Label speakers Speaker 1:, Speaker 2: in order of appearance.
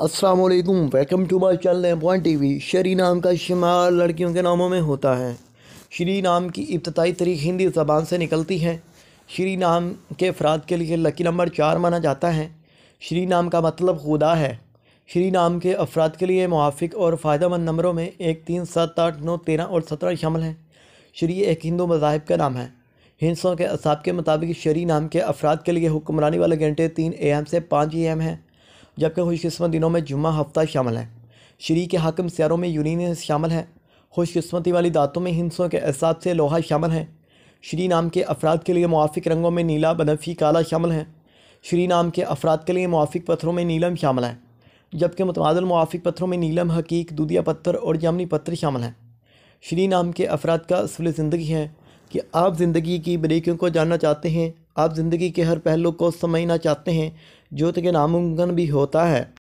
Speaker 1: अस्सलाम वालेकुम welcome to my channel T TV शरी नाम का शुमार लड़कियों के नामों में होता है श्री नाम की इब्तदाई तरीक हिंदी ज़बान से निकलती है श्री मतलब नाम के अफराद के लिए लकी नंबर चार माना जाता है श्री नाम का मतलब खुदा है श्री नाम के अफराद के लिए मुआफ़ और फ़ायदेमंद नंबरों में एक तीन सात आठ नौ तेरह और सत्रह शामिल हैं श्री एक हिंदू मज़ाहब का नाम है हिंसों के असाब के मुताबिक शरी नाम के अफराद के लिए हुक्मरानी वाले घंटे तीन ए एम से पाँच ए एम हैं जबकि खुशकस्मत दिनों में जुम्मा हफ्ता शामिल है श्री के हाकम सियारों में यूनियन शामिल है खुशकस्मती वाली दातों में हिंसों के एहसास से लोहा शामिल है श्री नाम के अफराद के लिए मुआफ़ रंगों में नीला बनफी काला शामिल है श्री नाम के अफराद के लिए मुआफ़ पत्थरों में नीलम शामिल है जबकि मतबादल मुआफ़ पत्थरों में नीलम हकीक दूधिया पत्थर और जामनी पत्थर शामिल हैं श्री नाम के अफराद का असल ज़िंदगी है कि आप ज़िंदगी की बरीकियों को जानना चाहते हैं आप ज़िंदगी के हर पहलू को समझना चाहते हैं ज्योत के नामांकन भी होता है